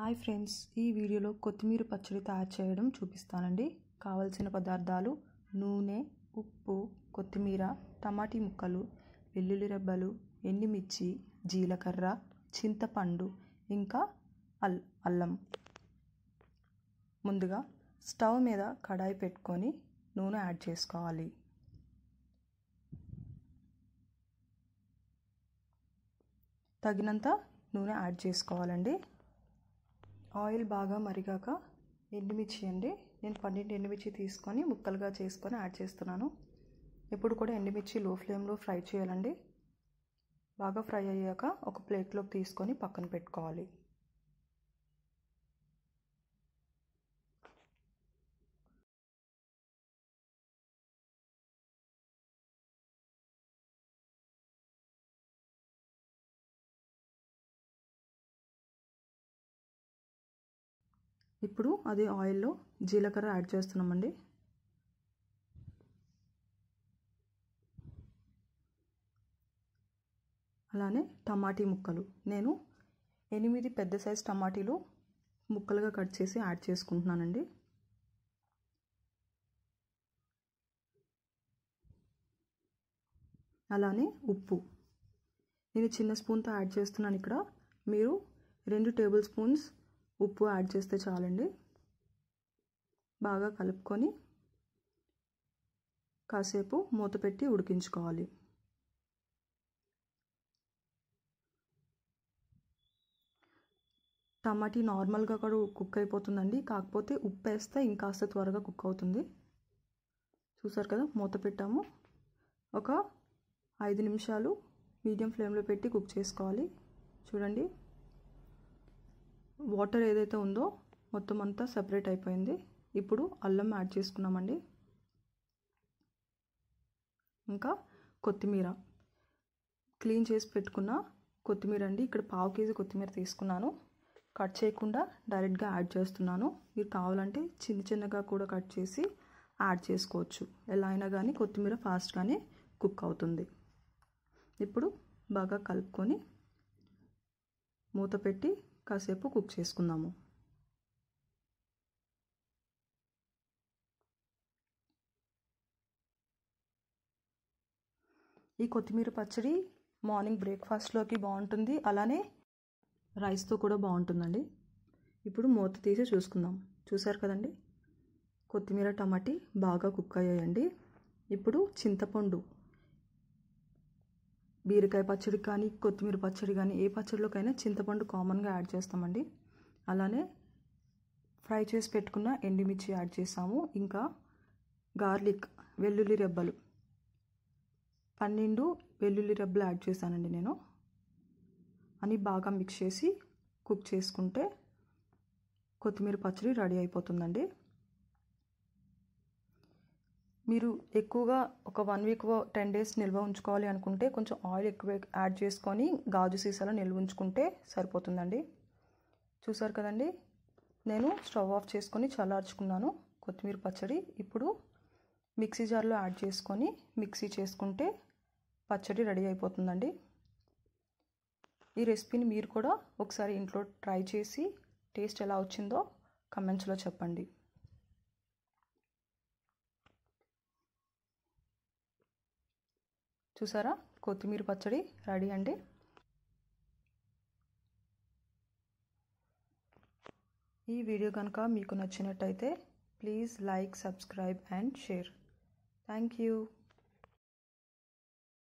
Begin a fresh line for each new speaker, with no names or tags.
hi friends ఈ వీడియోలో కొత్తిమీర పచ్చడి తయారు చేయడం చూపిస్తానండి కావలసిన పదార్థాలు నూనె ఉప్పు కొత్తిమీర టమాటీ ముక్కలు వెల్లుల్లి రెబ్బలు ఎండుమిర్చి జీలకర్ర చింతపండు ఇంకా అల్ అల్లం ముందుగా స్టవ్ మీద కడాయి పెట్టుకొని నూనె యాడ్ చేసుకోవాలి తగినంత నూనె యాడ్ చేసుకోవాలండి ఆయిల్ బాగా మరిగాక ఎండుమిర్చి అండి నేను పన్నెండు ఎండుమిర్చి తీసుకొని ముక్కలుగా చేసుకొని యాడ్ చేస్తున్నాను ఇప్పుడు కూడా ఎండుమిర్చి లో ఫ్లేమ్లో ఫ్రై చేయాలండి బాగా ఫ్రై అయ్యాక ఒక ప్లేట్లోకి తీసుకొని పక్కన పెట్టుకోవాలి ఇప్పుడు అదే ఆయిల్లో జీలకర్ర యాడ్ చేస్తున్నామండి అలానే టమాటీ ముక్కలు నేను ఎనిమిది పెద్ద సైజు టమాటీలు ముక్కలుగా కట్ చేసి యాడ్ చేసుకుంటున్నానండి అలానే ఉప్పు నేను చిన్న స్పూన్తో యాడ్ చేస్తున్నాను ఇక్కడ మీరు రెండు టేబుల్ స్పూన్స్ ఉప్పు యాడ్ చేస్తే చాలండి బాగా కలుపుకొని కాసేపు మూత పెట్టి ఉడికించుకోవాలి టమాటీ నార్మల్గా కూడా కుక్ అయిపోతుందండి కాకపోతే ఉప్పు వేస్తే ఇంకాస్త త్వరగా కుక్ అవుతుంది చూసారు కదా మూత పెట్టాము ఒక ఐదు నిమిషాలు మీడియం ఫ్లేమ్లో పెట్టి కుక్ చేసుకోవాలి చూడండి వాటర్ ఏదైతే ఉందో మొత్తం అంతా సపరేట్ అయిపోయింది ఇప్పుడు అల్లం యాడ్ చేసుకున్నామండి ఇంకా కొత్తిమీర క్లీన్ చేసి పెట్టుకున్న కొత్తిమీర అండి ఇక్కడ పావు కేజీ కొత్తిమీర తీసుకున్నాను కట్ చేయకుండా డైరెక్ట్గా యాడ్ చేస్తున్నాను మీరు కావాలంటే చిన్న చిన్నగా కూడా కట్ చేసి యాడ్ చేసుకోవచ్చు ఎలా అయినా కానీ కొత్తిమీర ఫాస్ట్గానే కుక్ అవుతుంది ఇప్పుడు బాగా కలుపుకొని మూత పెట్టి కాసేపు కుక్ చేసుకుందాము ఈ కొత్తిమీర పచ్చడి మార్నింగ్ బ్రేక్ఫాస్ట్లోకి బాగుంటుంది అలానే రైస్తో కూడా బాగుంటుందండి ఇప్పుడు మూత తీసి చూసుకుందాం చూసారు కదండి కొత్తిమీర టమాటీ బాగా కుక్ అయ్యాయండి ఇప్పుడు చింతపండు బీరకాయ పచ్చడి కానీ కొత్తిమీర పచ్చడి కానీ ఏ పచ్చడిలోకైనా చింతపండు కామన్గా యాడ్ చేస్తామండి అలానే ఫ్రై చేసి పెట్టుకున్న ఎండుమిర్చి యాడ్ చేసాము ఇంకా గార్లిక్ వెల్లుల్లి రెబ్బలు పన్నెండు వెల్లుల్లి రెబ్బలు యాడ్ చేశానండి నేను అని బాగా మిక్స్ చేసి కుక్ చేసుకుంటే కొత్తిమీర పచ్చడి రెడీ అయిపోతుందండి మీరు ఎక్కువగా ఒక వన్ వీక్ టెన్ డేస్ నిల్వ ఉంచుకోవాలి అనుకుంటే కొంచెం ఆయిల్ ఎక్కువ యాడ్ చేసుకొని గాజు సీసాలో నిల్వ ఉంచుకుంటే సరిపోతుందండి చూసారు కదండి నేను స్టవ్ ఆఫ్ చేసుకొని చల్లార్చుకున్నాను కొత్తిమీర పచ్చడి ఇప్పుడు మిక్సీ జార్లో యాడ్ చేసుకొని మిక్సీ చేసుకుంటే పచ్చడి రెడీ అయిపోతుందండి ఈ రెసిపీని మీరు కూడా ఒకసారి ఇంట్లో ట్రై చేసి టేస్ట్ ఎలా వచ్చిందో కమెంట్స్లో చెప్పండి చూసారా కొత్తిమీర పచ్చడి రెడీ అండి ఈ వీడియో కనుక మీకు నచ్చినట్టయితే please like subscribe and share thank you